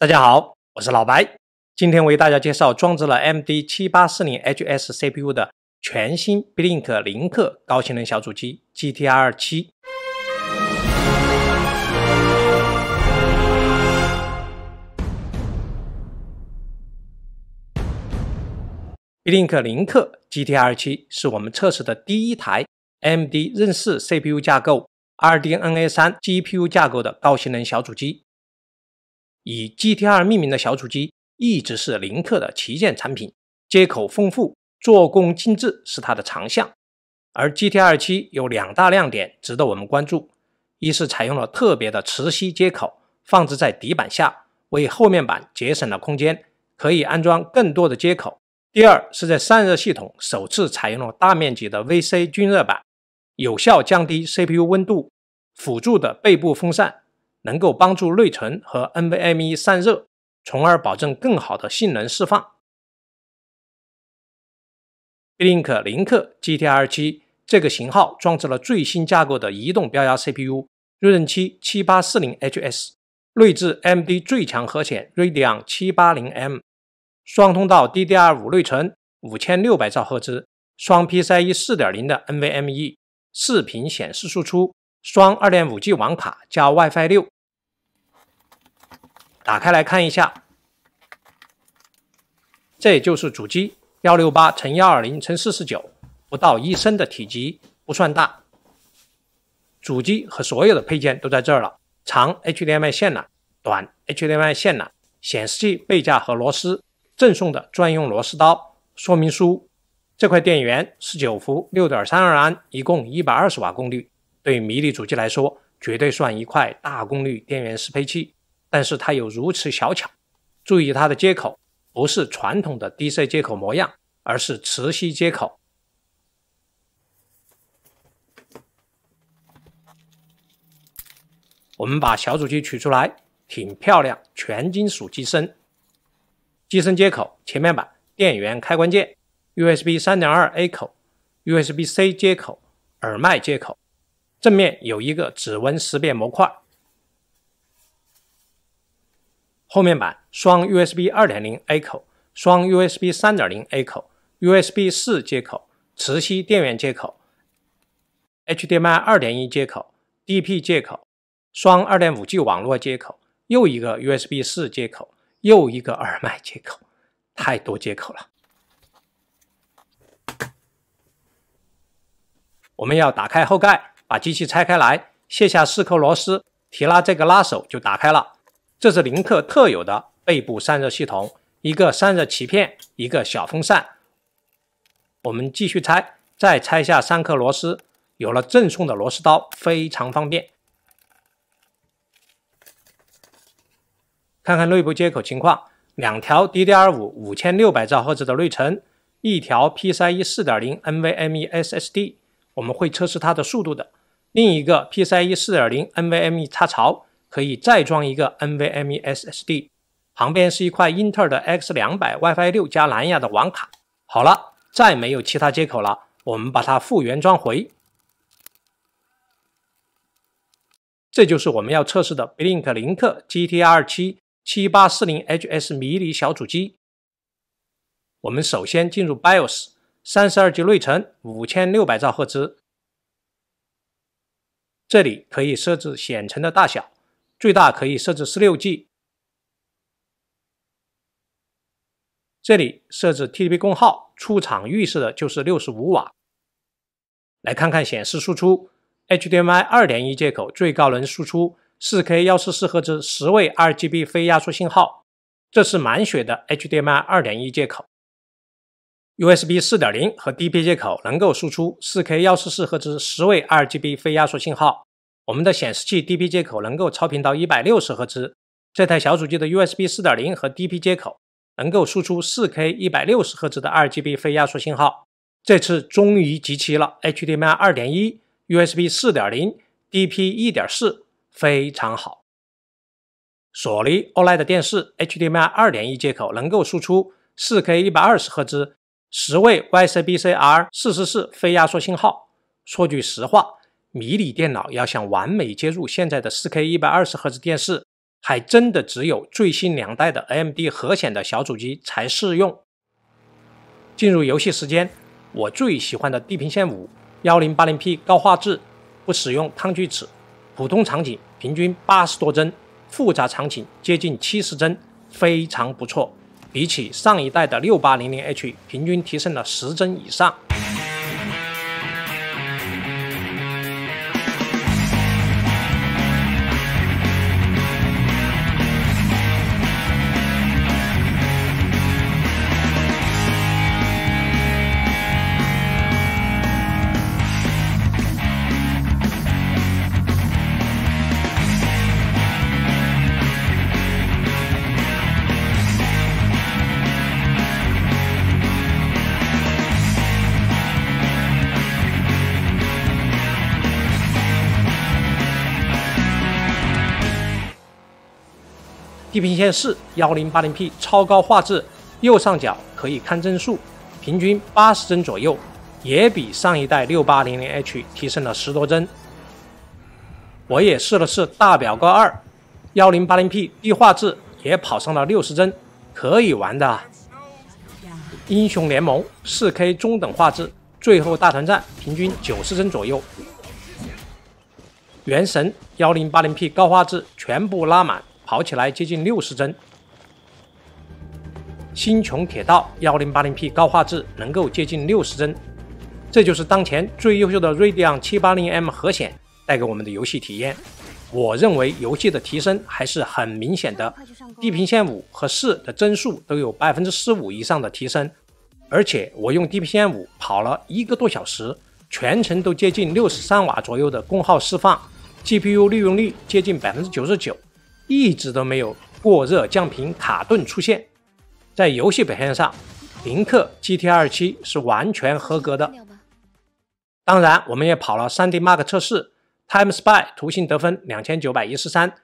大家好，我是老白，今天为大家介绍装置了 M D 七八四零 H S C P U 的全新 Blink 零克高性能小主机 G T R 七。Blink 零克 G T R 七是我们测试的第一台 M D 认识 C P U 架构 R D N A 三 G P U 架构的高性能小主机。以 g t r 命名的小主机一直是林克的旗舰产品，接口丰富、做工精致是它的长项。而 g t r 7有两大亮点值得我们关注：一是采用了特别的磁吸接口，放置在底板下，为后面板节省了空间，可以安装更多的接口；第二是在散热系统首次采用了大面积的 VC 均热板，有效降低 CPU 温度，辅助的背部风扇。能够帮助内存和 NVMe 散热，从而保证更好的性能释放。Link 零克 GTR 七这个型号装置了最新架构的移动标压 CPU 锐刃七七八四零 HS，内置 m d 最强核显 Radeon 七八零 M，双通道 DDR 五内存五千六百兆赫兹，双 PCI 四点零的 NVMe，视频显示输出。双二点五 G 网卡加 WiFi 六，打开来看一下，这也就是主机，幺六八乘幺二零乘四十九，不到一升的体积不算大。主机和所有的配件都在这儿了，长 HDMI 线缆，短 HDMI 线缆，显示器背架和螺丝，赠送的专用螺丝刀，说明书，这块电源1九伏六点三二安，一共一百二十瓦功率。对迷你主机来说，绝对算一块大功率电源适配器。但是它有如此小巧，注意它的接口不是传统的 DC 接口模样，而是磁吸接口。我们把小主机取出来，挺漂亮，全金属机身。机身接口：前面板、电源开关键、USB 三点二 A 口、USB C 接口、耳麦接口。正面有一个指纹识别模块，后面板双 USB 二点零 A 口，双 USB 三点零 A 口，USB 四接口，磁吸电源接口，HDMI 二点一接口，DP 接口，双二点五 G 网络接口，又一个 USB 四接口，又一个耳麦接口，太多接口了。我们要打开后盖。把机器拆开来，卸下四颗螺丝，提拉这个拉手就打开了。这是林克特有的背部散热系统，一个散热鳍片，一个小风扇。我们继续拆，再拆下三颗螺丝。有了赠送的螺丝刀，非常方便。看看内部接口情况，两条 DDR 五五千六百兆赫兹的内存，一条 PCI 四点零 NVMe SSD，我们会测试它的速度的。另一个 PCIe 四点零 NVMe 插槽可以再装一个 NVMe SSD，旁边是一块英特尔的 X 两百 WiFi 六加蓝牙的网卡。好了，再没有其他接口了，我们把它复原装回。这就是我们要测试的 Blink 零克 GTR 七七八四零 HS 迷你小主机。我们首先进入 BIOS，三十二 G 内存，五千六百兆赫兹。这里可以设置显存的大小，最大可以设置十六 G。这里设置 TDP 功耗，出厂预设的就是六十五瓦。来看看显示输出，HDMI 二点一接口最高能输出四 K 幺四四赫兹十位 RGB 非压缩信号，这是满血的 HDMI 二点一接口。USB 四点零和 DP 接口能够输出四 K 幺四四赫兹十位 RGB 非压缩信号。我们的显示器 DP 接口能够超频到一百六十赫兹。这台小主机的 USB 四点零和 DP 接口能够输出四 K 一百六十赫兹的 RGB 非压缩信号。这次终于集齐了 HDMI 二点一、USB 四点零、DP 一点四，非常好。索尼 OLED 电视 HDMI 二点一接口能够输出四 K 一百二十赫兹。十位 y c b c r 四十四非压缩信号。说句实话，迷你电脑要想完美接入现在的4 k 1 2 0赫兹电视，还真的只有最新两代的 AMD 核显的小主机才适用。进入游戏时间，我最喜欢的《地平线5》，1080p 高画质，不使用抗锯齿，普通场景平均八十多帧，复杂场景接近七十帧，非常不错。比起上一代的六八零零 H，平均提升了十帧以上。地平线四 1080p 超高画质，右上角可以看帧数，平均八十帧左右，也比上一代 6800H 提升了十多帧。我也试了试大表哥二 1080p 低画质也跑上了六十帧，可以玩的。英雄联盟 4K 中等画质，最后大团战平均九十帧左右。原神 1080p 高画质全部拉满。跑起来接近六十帧。星穹铁道幺零八零 P 高画质能够接近六十帧，这就是当前最优秀的锐迪安七八零 M 核显带给我们的游戏体验。我认为游戏的提升还是很明显的，地平线五和四的帧数都有百分之十五以上的提升，而且我用地平线五跑了一个多小时，全程都接近六十三瓦左右的功耗释放，GPU 利用率接近百分之九十九。一直都没有过热、降频、卡顿出现，在游戏表现上，林克 GT 二七是完全合格的。当然，我们也跑了 3D Mark 测试，Time Spy 图形得分两千九百一十三，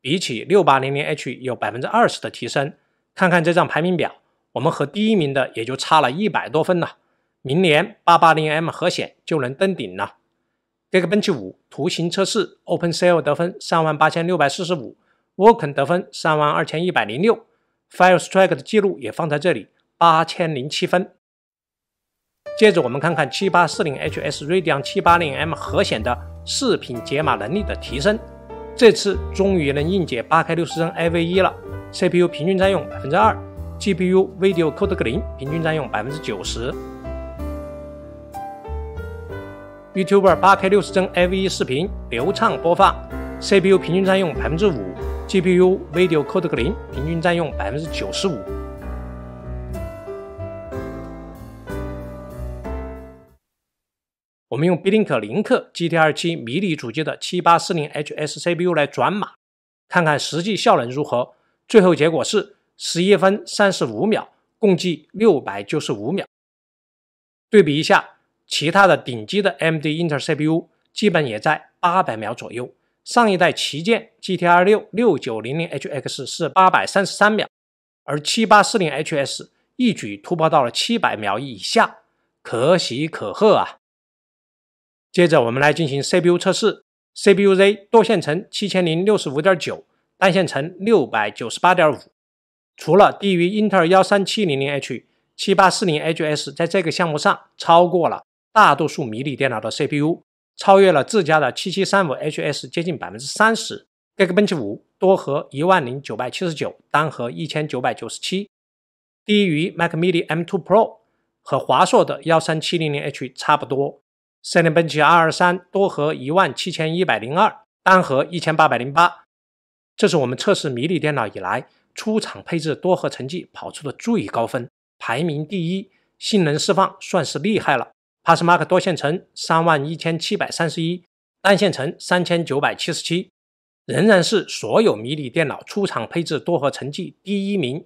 比起 6800H 有百分之二十的提升。看看这张排名表，我们和第一名的也就差了一百多分呢。明年8 8 0 m 核显就能登顶了。Geekbench 五图形测试，OpenCL 得分三万八千六百四十五。沃肯得分三万二千一百零六，Fire Strike 的记录也放在这里，八千零七分。接着我们看看七八四零 HS Radeon 七八零 M 核显的视频解码能力的提升，这次终于能硬解八 K 六十帧 AV1 了。CPU 平均占用百分之二，GPU Video Codec 零平均占用百分之九十。YouTube 八 K 六十帧 AV1 视频流畅播放，CPU 平均占用百分之五。GPU Video Code 克零平均占用百分之九十五。我们用 Blink 零克 GT 二七迷你主机的七八四零 HSCPU 来转码，看看实际效能如何。最后结果是十一分三十五秒，共计六百九十五秒。对比一下，其他的顶级的 AMD Inter CPU 基本也在八百秒左右。上一代旗舰 GTR 六六九零零 HX 是八百三十三秒，而七八四零 HS 一举突破到了七百秒以下，可喜可贺啊！接着我们来进行 CPU 测试，CPUZ 多线程七千零六十五点九，单线程六百九十八点五，除了低于英特尔幺三七零零 H，七八四零 HS 在这个项目上超过了大多数迷你电脑的 CPU。超越了自家的七七三五 HS，接近百分之三十。Geekbench 五多核一万零九百七十九，单核一千九百九十七，低于 Mac mini M2 Pro 和华硕的幺三七零零 H 差不多。Cinebench R23 多核一万七千一百零二，单核一千八百零八，这是我们测试迷你电脑以来出厂配置多核成绩跑出的最高分，排名第一，性能释放算是厉害了。PassMark 多线程三万一千七百三十一，单线程三千九百七十七，仍然是所有迷你电脑出厂配置多核成绩第一名。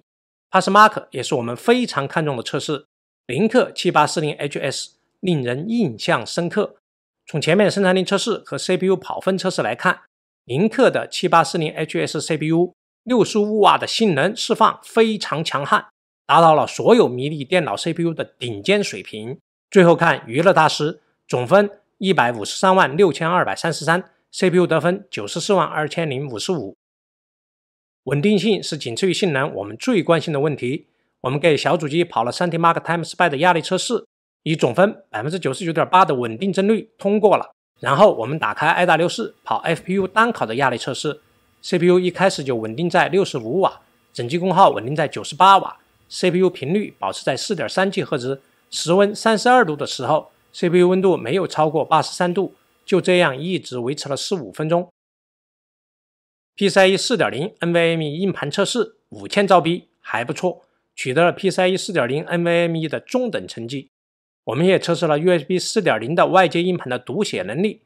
PassMark 也是我们非常看重的测试。凌克七八四零 HS 令人印象深刻。从前面生产力测试和 CPU 跑分测试来看，凌克的七八四零 HS CPU 六十五瓦的性能释放非常强悍，达到了所有迷你电脑 CPU 的顶尖水平。最后看娱乐大师总分一百五十三万六千二百三十三，CPU 得分九十四万二千零五十五。稳定性是仅次于性能我们最关心的问题。我们给小主机跑了三 D Mark Time Spy 的压力测试，以总分百分之九十九点八的稳定帧率通过了。然后我们打开 i 达六四跑 FPU 单考的压力测试，CPU 一开始就稳定在六十五瓦，整机功耗稳定在九十八瓦，CPU 频率保持在四点三 G 赫兹。室温三十二度的时候，CPU 温度没有超过八十三度，就这样一直维持了十五分钟。PCIe 四点零 NVMe 硬盘测试五千兆 B 还不错，取得了 PCIe 四点零 NVMe 的中等成绩。我们也测试了 USB 四点零的外接硬盘的读写能力。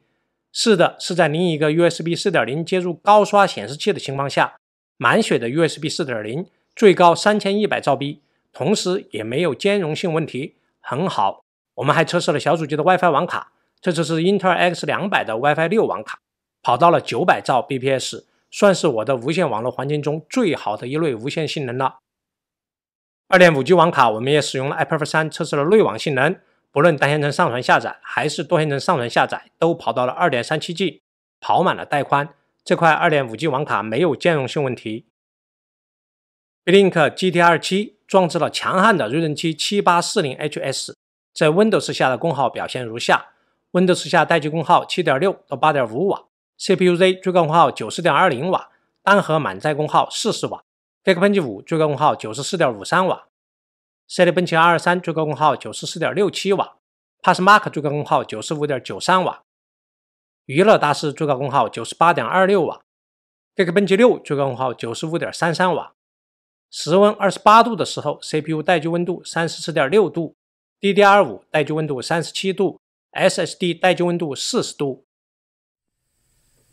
是的，是在另一个 USB 四点零接入高刷显示器的情况下，满血的 USB 四点零最高三千一百兆 B，同时也没有兼容性问题。很好，我们还测试了小主机的 WiFi 网卡，这次是英特尔 X 两百的 WiFi 六网卡，跑到了九百兆 bps，算是我的无线网络环境中最好的一类无线性能了。二点五 G 网卡，我们也使用了 iPerf 三测试了内网性能，不论单线程上传下载还是多线程上传下载，都跑到了二点三七 G，跑满了带宽。这块二点五 G 网卡没有兼容性问题。Blink GT 二七。装置了强悍的锐龙七七八四零 HS，在 Windows 下的功耗表现如下：Windows 下待机功耗7.6到8.5瓦，CPU Z 最高功耗90.20瓦，单核满载功耗40瓦，Geekbench 五最高功耗94.53瓦，Cinebench R23 最高功耗94.67瓦，PassMark 最高功耗95.93瓦，娱乐大师最高功耗98.26瓦，Geekbench 六最高功耗95.33瓦。室温二十八度的时候，CPU 待机温度三十四点六度，DDR 五待机温度三十七度，SSD 待机温度四十度。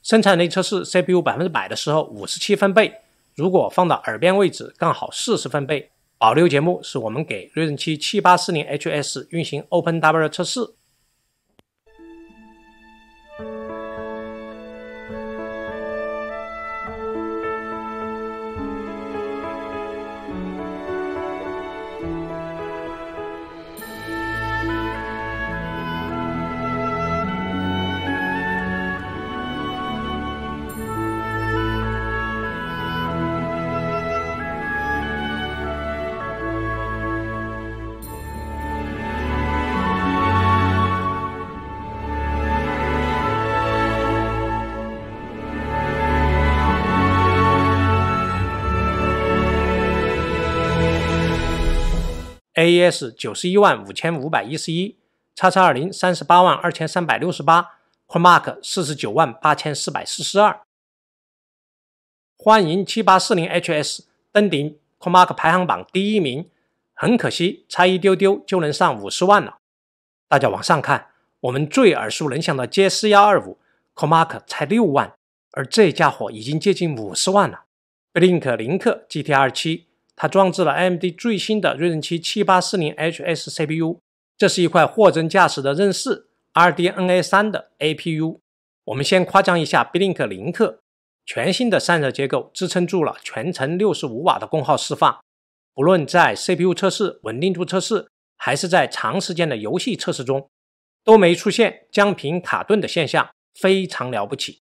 生产力测试，CPU 百分之百的时候五十七分贝，如果放到耳边位置刚好四十分贝。保留节目是我们给 Ryzen 七七八四零 HS 运行 OpenW 测试。A S 九十一万五千五百一十一，叉叉二零三十八万二千三百六十八，Comark r 四十九万八千四百四十二。欢迎七八四零 HS 登顶 Comark r 排行榜第一名，很可惜差一丢丢就能上五十万了。大家往上看，我们最耳熟能详的 J 四幺二五 Comark r 才六万，而这家伙已经接近五十万了。Blink 林克 G T 二七。它装置了 AMD 最新的锐龙七七八四零 HS CPU，这是一块货真价实的锐四 RDNA 三的 APU。我们先夸奖一下 Blink 零克，全新的散热结构支撑住了全程六十五瓦的功耗释放。不论在 CPU 测试、稳定度测试，还是在长时间的游戏测试中，都没出现降频卡顿的现象，非常了不起。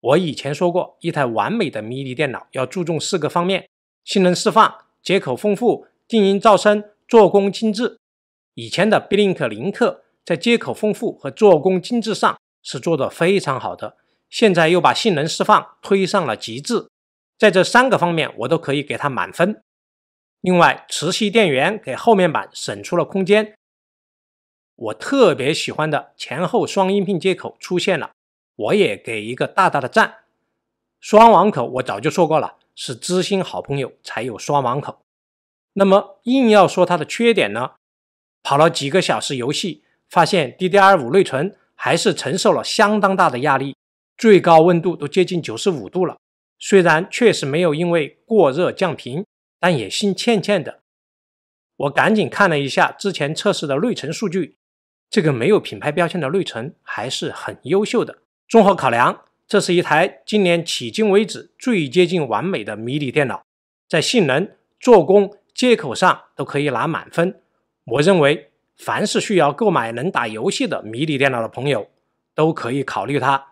我以前说过，一台完美的迷你电脑要注重四个方面。性能释放，接口丰富，静音噪声，做工精致。以前的 Blink 零克在接口丰富和做工精致上是做得非常好的，现在又把性能释放推上了极致，在这三个方面我都可以给它满分。另外，磁吸电源给后面板省出了空间，我特别喜欢的前后双音频接口出现了，我也给一个大大的赞。双网口我早就说过了。是知心好朋友才有双网口，那么硬要说它的缺点呢？跑了几个小时游戏，发现 DDR5 内存还是承受了相当大的压力，最高温度都接近九十五度了。虽然确实没有因为过热降频，但也心欠欠的。我赶紧看了一下之前测试的内存数据，这个没有品牌标签的内存还是很优秀的。综合考量。这是一台今年迄今为止最接近完美的迷你电脑，在性能、做工、接口上都可以拿满分。我认为，凡是需要购买能打游戏的迷你电脑的朋友，都可以考虑它。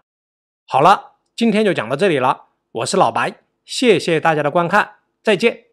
好了，今天就讲到这里了。我是老白，谢谢大家的观看，再见。